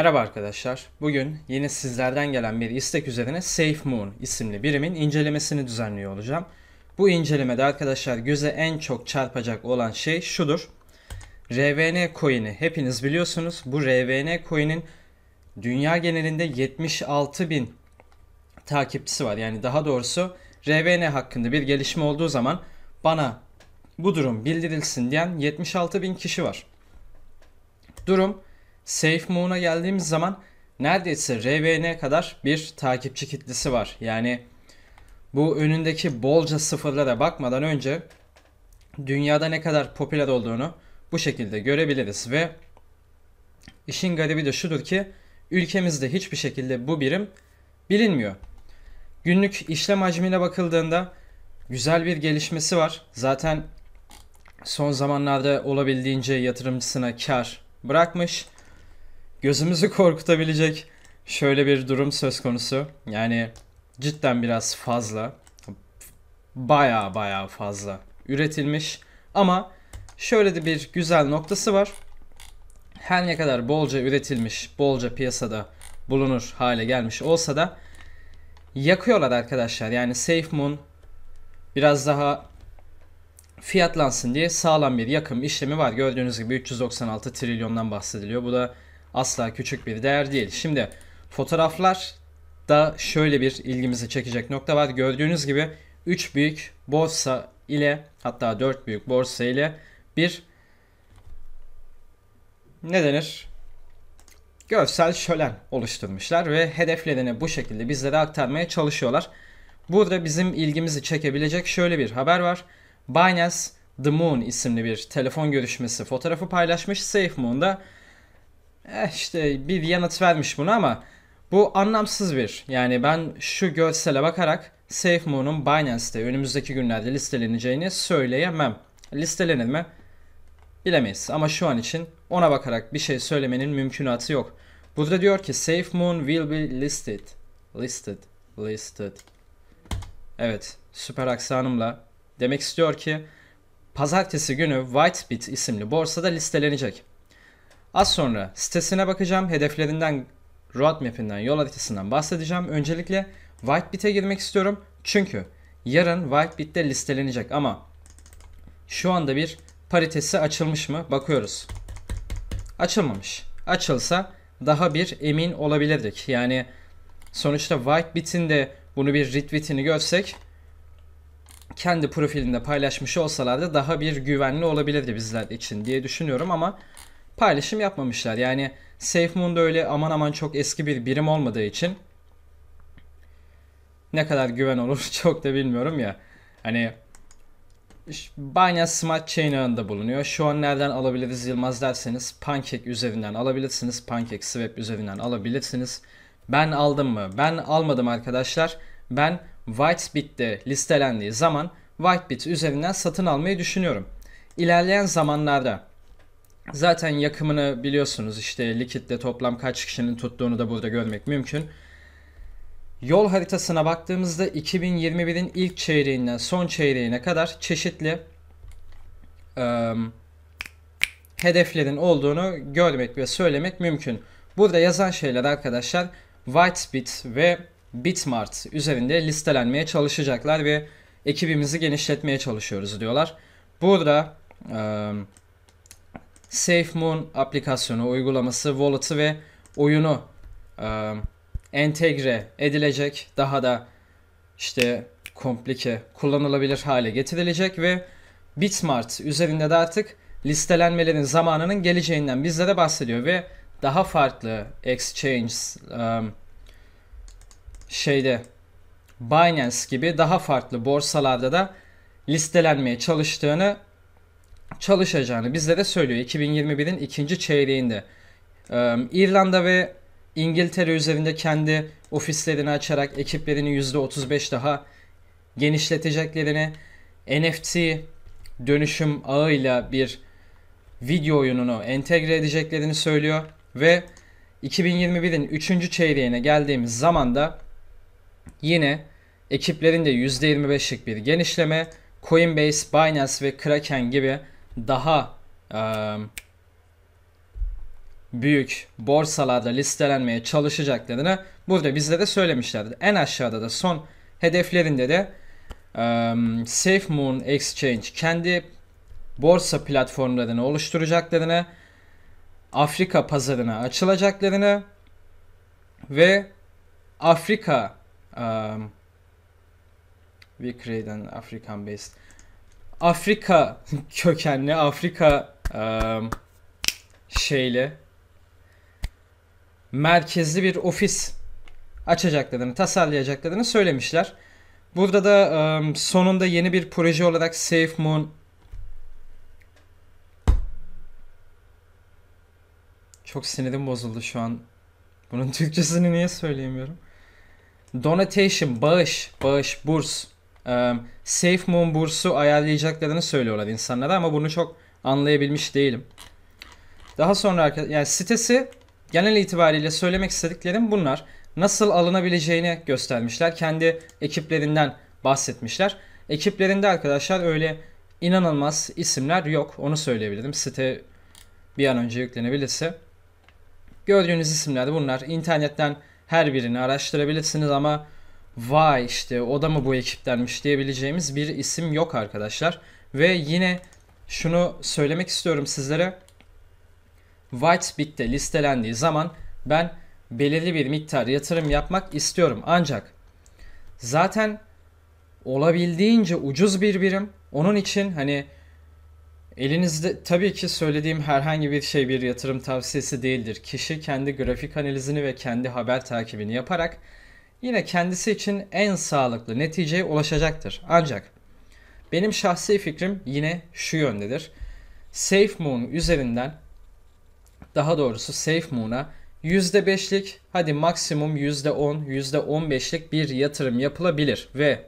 Merhaba arkadaşlar. Bugün yine sizlerden gelen bir istek üzerine SafeMoon isimli birimin incelemesini düzenliyor olacağım. Bu incelemede arkadaşlar göze en çok çarpacak olan şey şudur. RVN coin'i hepiniz biliyorsunuz. Bu RVN coin'in dünya genelinde 76 bin takipçisi var. Yani daha doğrusu RVN hakkında bir gelişme olduğu zaman bana bu durum bildirilsin diyen 76 bin kişi var. Durum Safe Moon'a geldiğimiz zaman neredeyse RBN kadar bir takipçi kitlesi var. Yani bu önündeki bolca sıfırlara bakmadan önce dünyada ne kadar popüler olduğunu bu şekilde görebiliriz ve işin garibi de şudur ki ülkemizde hiçbir şekilde bu birim bilinmiyor. Günlük işlem hacmine bakıldığında güzel bir gelişmesi var. Zaten son zamanlarda olabildiğince yatırımcısına kar bırakmış gözümüzü korkutabilecek şöyle bir durum söz konusu. Yani cidden biraz fazla. Baya baya fazla üretilmiş. Ama şöyle de bir güzel noktası var. Her ne kadar bolca üretilmiş, bolca piyasada bulunur hale gelmiş olsa da yakıyorlar arkadaşlar. Yani SafeMoon biraz daha fiyatlansın diye sağlam bir yakım işlemi var. Gördüğünüz gibi 396 trilyondan bahsediliyor. Bu da asla küçük bir değer değil. Şimdi fotoğraflar da şöyle bir ilgimizi çekecek nokta var. Gördüğünüz gibi 3 büyük borsa ile hatta 4 büyük borsa ile bir ne denir? Görsel şölen oluşturmuşlar ve hedeflerini bu şekilde bizlere aktarmaya çalışıyorlar. Burada bizim ilgimizi çekebilecek şöyle bir haber var. Binance The Moon isimli bir telefon görüşmesi fotoğrafı paylaşmış. SafeMoon'da Moon'da eh işte bir yanıt vermiş buna ama bu anlamsız bir. Yani ben şu görsele bakarak SafeMoon'un Binance'te önümüzdeki günlerde listeleneceğini söyleyemem. Listelenir mi? Bilemeyiz ama şu an için ona bakarak bir şey söylemenin mümkünatı yok. Burada diyor ki SafeMoon will be listed. Listed. Listed. Evet süper aksanımla demek istiyor ki pazartesi günü Whitebit isimli borsada listelenecek. Az sonra sitesine bakacağım. Hedeflerinden, roadmapinden yol haritasından bahsedeceğim. Öncelikle Whitebit'e girmek istiyorum. Çünkü yarın Whitebit'te listelenecek ama şu anda bir paritesi açılmış mı? Bakıyoruz. Açılmamış. Açılsa daha bir emin olabilirdik. Yani sonuçta Whitebit'in de bunu bir retweetini görsek kendi profilinde paylaşmış olsalardı daha bir güvenli olabilirdi bizler için diye düşünüyorum ama paylaşım yapmamışlar. Yani SafeMoon'da öyle aman aman çok eski bir birim olmadığı için ne kadar güven olur çok da bilmiyorum ya. Hani Binance Smart Chain ağında bulunuyor. Şu an nereden alabiliriz Yılmaz derseniz Pancake üzerinden alabilirsiniz. Pancake Swap üzerinden alabilirsiniz. Ben aldım mı? Ben almadım arkadaşlar. Ben Whitebit'te listelendiği zaman Whitebit üzerinden satın almayı düşünüyorum. İlerleyen zamanlarda Zaten yakımını biliyorsunuz işte likitte toplam kaç kişinin tuttuğunu da burada görmek mümkün. Yol haritasına baktığımızda 2021'in ilk çeyreğinden son çeyreğine kadar çeşitli e, hedeflerin olduğunu görmek ve söylemek mümkün. Burada yazan şeyler arkadaşlar Whitebit ve Bitmart üzerinde listelenmeye çalışacaklar ve ekibimizi genişletmeye çalışıyoruz diyorlar. Burada e, SafeMoon aplikasyonu, uygulaması, wallet'ı ve oyunu e, entegre edilecek. Daha da işte komplike kullanılabilir hale getirilecek ve Bitsmart üzerinde de artık listelenmelerin zamanının geleceğinden bizlere bahsediyor ve daha farklı exchange um, şeyde Binance gibi daha farklı borsalarda da listelenmeye çalıştığını çalışacağını bizlere de söylüyor. 2021'in ikinci çeyreğinde. Ee, İrlanda ve İngiltere üzerinde kendi ofislerini açarak ekiplerini %35 daha genişleteceklerini, NFT dönüşüm ağıyla bir video oyununu entegre edeceklerini söylüyor ve 2021'in 3. çeyreğine geldiğimiz zaman da yine ekiplerin de %25'lik bir genişleme Coinbase, Binance ve Kraken gibi daha e, büyük borsalarda listelenmeye çalışacaklarını burada bizde de söylemişlerdi. En aşağıda da son hedeflerinde de e, SafeMoon Exchange kendi borsa platformlarını oluşturacaklarını, Afrika pazarına açılacaklarını ve Afrika um, we create an African based Afrika kökenli, Afrika um, şeyli merkezli bir ofis açacaklarını, tasarlayacaklarını söylemişler. Burada da um, sonunda yeni bir proje olarak Safe Moon Çok sinirim bozuldu şu an. Bunun Türkçesini niye söyleyemiyorum? Donation, bağış, bağış, burs safe Moon bursu ayarlayacaklarını söylüyorlar insanlara ama bunu çok anlayabilmiş değilim. Daha sonra arkadaşlar yani sitesi genel itibariyle söylemek istediklerim bunlar. Nasıl alınabileceğini göstermişler. Kendi ekiplerinden bahsetmişler. Ekiplerinde arkadaşlar öyle inanılmaz isimler yok. Onu söyleyebilirim. Site bir an önce yüklenebilirse. Gördüğünüz isimler bunlar. İnternetten her birini araştırabilirsiniz ama vay işte o da mı bu ekiptenmiş diyebileceğimiz bir isim yok arkadaşlar. Ve yine şunu söylemek istiyorum sizlere. Whitebit'te listelendiği zaman ben belirli bir miktar yatırım yapmak istiyorum. Ancak zaten olabildiğince ucuz bir birim. Onun için hani elinizde tabii ki söylediğim herhangi bir şey bir yatırım tavsiyesi değildir. Kişi kendi grafik analizini ve kendi haber takibini yaparak yine kendisi için en sağlıklı neticeye ulaşacaktır. Ancak benim şahsi fikrim yine şu yöndedir. SafeMoon üzerinden daha doğrusu SafeMoon'a %5'lik hadi maksimum %10, %15'lik bir yatırım yapılabilir ve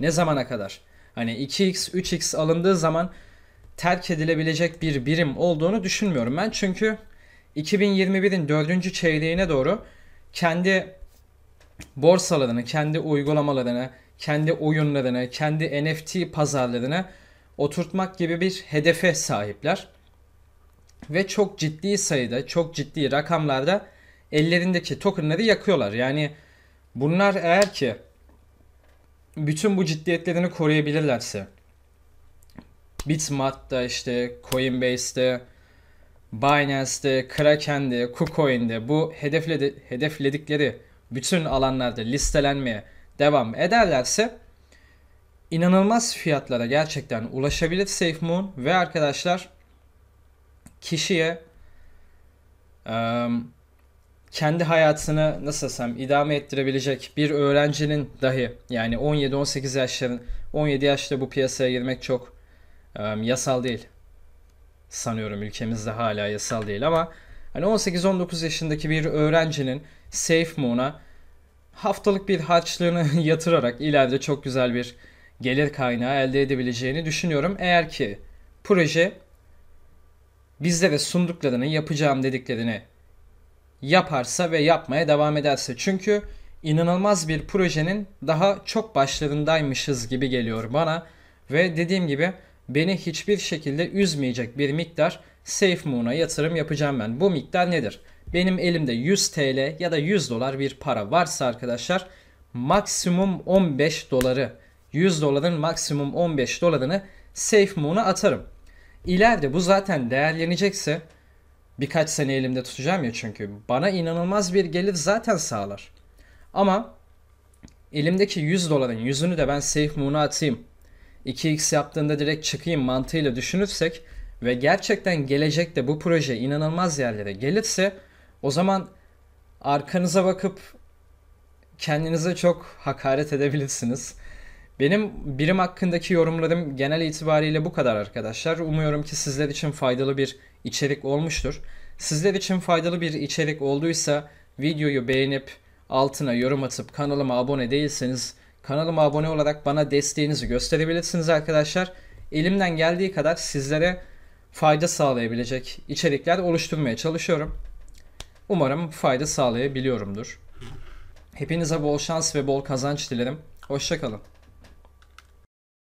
ne zamana kadar? Hani 2x, 3x alındığı zaman terk edilebilecek bir birim olduğunu düşünmüyorum ben. Çünkü 2021'in 4. çeyreğine doğru kendi borsalarını, kendi uygulamalarını, kendi oyunlarını, kendi NFT pazarlarını oturtmak gibi bir hedefe sahipler. Ve çok ciddi sayıda, çok ciddi rakamlarda ellerindeki tokenları yakıyorlar. Yani bunlar eğer ki bütün bu ciddiyetlerini koruyabilirlerse Bitmart'ta işte Coinbase'de Binance'de, Kraken'de, KuCoin'de bu hedefledi, hedefledikleri bütün alanlarda listelenmeye devam ederlerse inanılmaz fiyatlara gerçekten ulaşabilir SafeMoon ve arkadaşlar kişiye kendi hayatını nasıl desem idame ettirebilecek bir öğrencinin dahi yani 17-18 yaşların 17 yaşta bu piyasaya girmek çok yasal değil. Sanıyorum ülkemizde hala yasal değil ama hani 18-19 yaşındaki bir öğrencinin SafeMoon'a haftalık bir harçlığını yatırarak ileride çok güzel bir gelir kaynağı elde edebileceğini düşünüyorum. Eğer ki proje bizlere sunduklarını, yapacağım dediklerini yaparsa ve yapmaya devam ederse. Çünkü inanılmaz bir projenin daha çok başlarındaymışız gibi geliyor bana ve dediğim gibi beni hiçbir şekilde üzmeyecek bir miktar SafeMoon'a yatırım yapacağım ben. Bu miktar nedir? Benim elimde 100 TL ya da 100 dolar bir para varsa arkadaşlar maksimum 15 doları 100 doların maksimum 15 dolarını safe moon'a atarım. İleride bu zaten değerlenecekse birkaç sene elimde tutacağım ya çünkü bana inanılmaz bir gelir zaten sağlar. Ama elimdeki 100 doların yüzünü de ben safe moon'a atayım. 2x yaptığında direkt çıkayım mantığıyla düşünürsek ve gerçekten gelecekte bu proje inanılmaz yerlere gelirse o zaman arkanıza bakıp kendinize çok hakaret edebilirsiniz. Benim birim hakkındaki yorumlarım genel itibariyle bu kadar arkadaşlar. Umuyorum ki sizler için faydalı bir içerik olmuştur. Sizler için faydalı bir içerik olduysa videoyu beğenip altına yorum atıp kanalıma abone değilseniz kanalıma abone olarak bana desteğinizi gösterebilirsiniz arkadaşlar. Elimden geldiği kadar sizlere fayda sağlayabilecek içerikler oluşturmaya çalışıyorum. Umarım fayda sağlayabiliyorumdur. Hepinize bol şans ve bol kazanç dilerim. Hoşçakalın.